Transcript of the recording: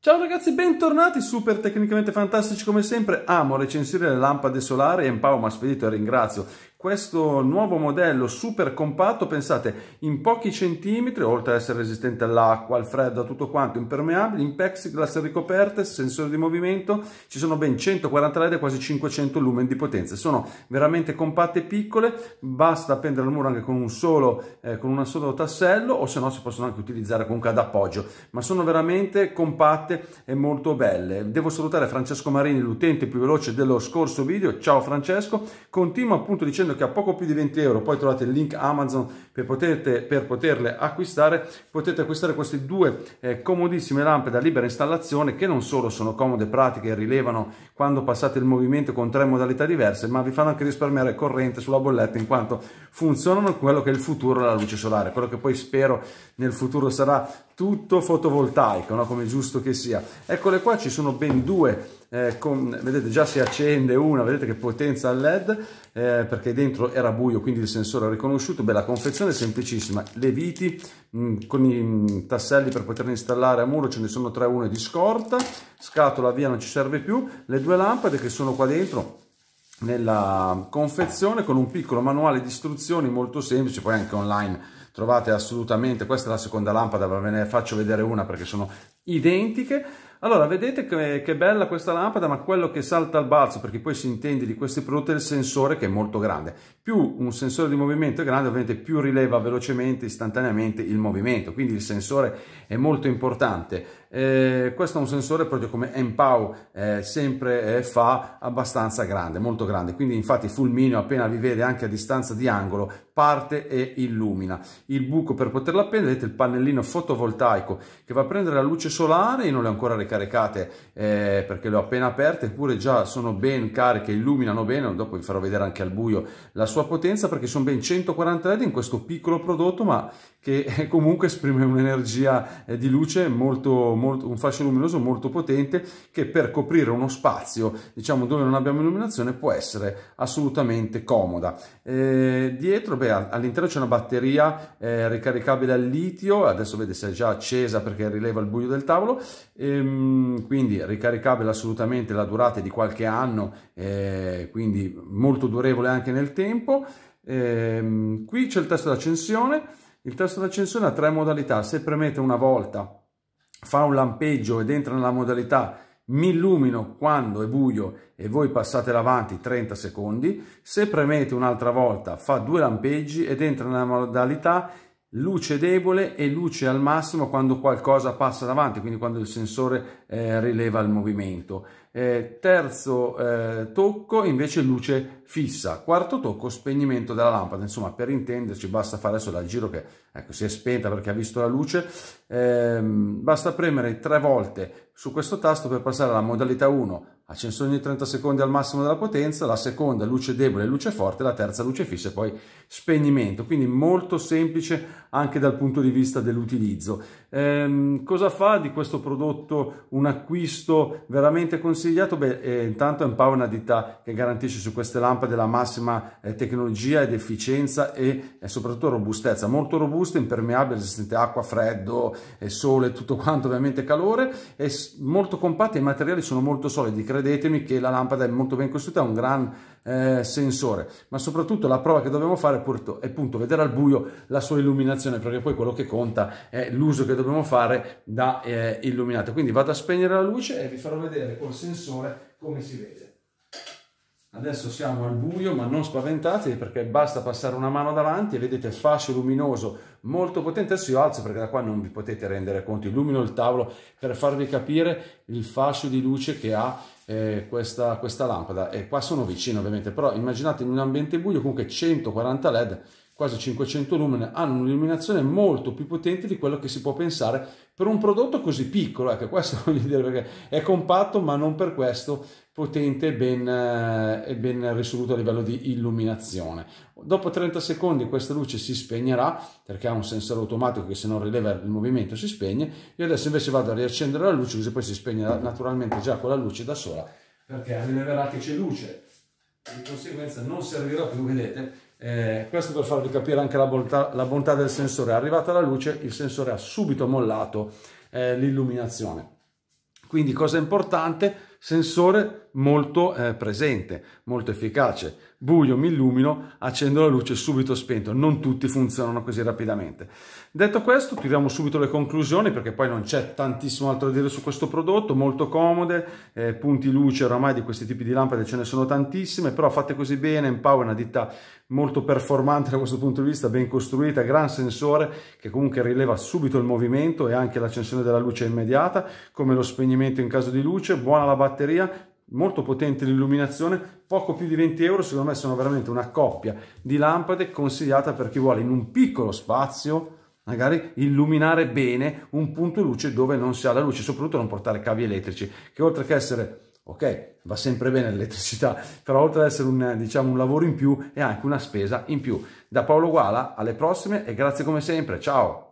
Ciao ragazzi, bentornati, super tecnicamente fantastici come sempre. Amo recensire le lampade solari e Empao mi ha spedito e ringrazio questo nuovo modello super compatto, pensate, in pochi centimetri, oltre ad essere resistente all'acqua, al freddo, a tutto quanto, impermeabile, in plexiglass ricoperte, sensore di movimento, ci sono ben 140 led e quasi 500 lumen di potenza. Sono veramente compatte e piccole, basta appendere al muro anche con un solo, eh, con un solo tassello o se no si possono anche utilizzare comunque ad appoggio, ma sono veramente compatte e molto belle. Devo salutare Francesco Marini, l'utente più veloce dello scorso video. Ciao Francesco, continuo appunto dicendo che a poco più di 20 euro, poi trovate il link Amazon per, potete, per poterle acquistare, potete acquistare queste due eh, comodissime lampe da libera installazione che non solo sono comode, pratiche, rilevano quando passate il movimento con tre modalità diverse, ma vi fanno anche risparmiare corrente sulla bolletta in quanto funzionano quello che è il futuro della luce solare, quello che poi spero nel futuro sarà tutto fotovoltaico, no? come giusto che sia. Eccole qua, ci sono ben due, eh, con, vedete già si accende una, vedete che potenza LED, eh, perché è dentro era buio quindi il sensore ha riconosciuto, beh la confezione è semplicissima, le viti mh, mm, con i mh, mm, tasselli per poterle installare a muro ce ne sono tre uno di scorta, scatola via non ci serve più, le due lampade che sono qua dentro nella confezione con un piccolo manuale di istruzioni molto semplice, poi anche online trovate assolutamente, questa è la seconda lampada, ve ne faccio vedere una perché sono identiche. Allora, vedete che, che, bella questa lampada, ma quello che salta al balzo, perché poi si intende di questi prodotti, è il sensore che è molto grande. Più un sensore di movimento è grande, ovviamente più rileva velocemente, istantaneamente il movimento. Quindi il sensore è molto importante. Eh, questo è un sensore proprio come Empow eh, sempre eh, fa, abbastanza grande, molto grande. Quindi infatti Fulmino appena vi vede anche a distanza di angolo, parte e illumina. Il buco per poterlo appendere, vedete il pannellino fotovoltaico che va a prendere la luce solare, non le ho ancora ricaricate eh, perché le ho appena aperte, eppure già sono ben cariche, illuminano bene, dopo vi farò vedere anche al buio la sua potenza perché sono ben 140 led in questo piccolo prodotto ma che comunque esprime un'energia eh, di luce molto, molto, un fascio luminoso molto potente che per coprire uno spazio diciamo dove non abbiamo illuminazione può essere assolutamente comoda. Eh, dietro all'interno c'è una batteria eh, ricaricabile al litio, adesso vede se è già accesa perché rileva il buio del tavolo, ehm, quindi ricaricabile assolutamente, la durata è di qualche anno, eh, quindi molto durevole anche nel tempo. Ehm, qui c'è il tasto d'accensione, il tasto d'accensione ha tre modalità, se premete una volta fa un lampeggio ed entra nella modalità mi illumino quando è buio e voi passate l'avanti 30 secondi, se premete un'altra volta fa due lampeggi ed entra nella modalità luce debole e luce al massimo quando qualcosa passa davanti, quindi quando il sensore eh, rileva il movimento eh, terzo eh, tocco invece luce fissa, quarto tocco spegnimento della lampada, insomma per intenderci basta fare adesso dal giro che ecco, si è spenta perché ha visto la luce, eh, basta premere tre volte su questo tasto per passare alla modalità 1, accensione di 30 secondi al massimo della potenza, la seconda luce debole, luce forte, la terza luce fissa e poi spegnimento, quindi molto semplice anche dal punto di vista dell'utilizzo. Ehm, cosa fa di questo prodotto un acquisto veramente consigliato? consigliato? Beh, eh, intanto Empower è una ditta che garantisce su queste lampade la massima eh, tecnologia ed efficienza e eh, soprattutto robustezza, molto robusta, impermeabile, resistente a acqua, freddo, eh, sole, tutto quanto, ovviamente calore, è molto compatta, i materiali sono molto solidi, credetemi che la lampada è molto ben costruita, è un gran eh, sensore, ma soprattutto la prova che dobbiamo fare è appunto vedere al buio la sua illuminazione, perché poi quello che conta è l'uso che dobbiamo fare da eh, illuminato. Quindi vado a spegnere la luce e vi farò vedere col sensore come si vede. Adesso siamo al buio, ma non spaventatevi perché basta passare una mano davanti e vedete fascio luminoso molto potente. Adesso io alzo perché da qua non vi potete rendere conto, illumino il tavolo per farvi capire il fascio di luce che ha eh, questa, questa, lampada e qua sono vicino ovviamente però immaginate in un ambiente buio comunque 140 led quasi 500 lumen hanno un'illuminazione molto più potente di quello che si può pensare per un prodotto così piccolo ecco questo voglio dire perché è compatto ma non per questo potente e ben, eh, ben risoluto a livello di illuminazione dopo 30 secondi questa luce si spegnerà perché ha un sensore automatico che se non rileva il movimento si spegne. Io adesso invece vado a riaccendere la luce così poi si spegnerà naturalmente già con la luce da sola perché rileverà che c'è luce. Di conseguenza non servirà più, vedete. Eh, questo per farvi capire anche la bontà, la bontà del sensore. Arrivata la luce il sensore ha subito mollato eh, l'illuminazione. Quindi cosa importante? Sensore molto eh, presente, molto efficace. Buio, mi illumino, accendo la luce subito spento. Non tutti funzionano così rapidamente. Detto questo, tiriamo subito le conclusioni perché poi non c'è tantissimo altro da dire su questo prodotto, molto comode, eh, punti luce oramai di questi tipi di lampade ce ne sono tantissime, però fatte così bene, Empower è una ditta molto performante da questo punto di vista, ben costruita, gran sensore che comunque rileva subito il movimento e anche l'accensione della luce immediata, come lo spegnimento in caso di luce, buona la batteria, molto potente l'illuminazione, poco più di 20 euro, secondo me sono veramente una coppia di lampade consigliata per chi vuole in un piccolo spazio magari illuminare bene un punto luce dove non si ha la luce, soprattutto non portare cavi elettrici, che oltre che essere ok, va sempre bene l'elettricità, però oltre ad essere un, diciamo, un lavoro in più è anche una spesa in più. Da Paolo Guala, alle prossime e grazie come sempre, ciao!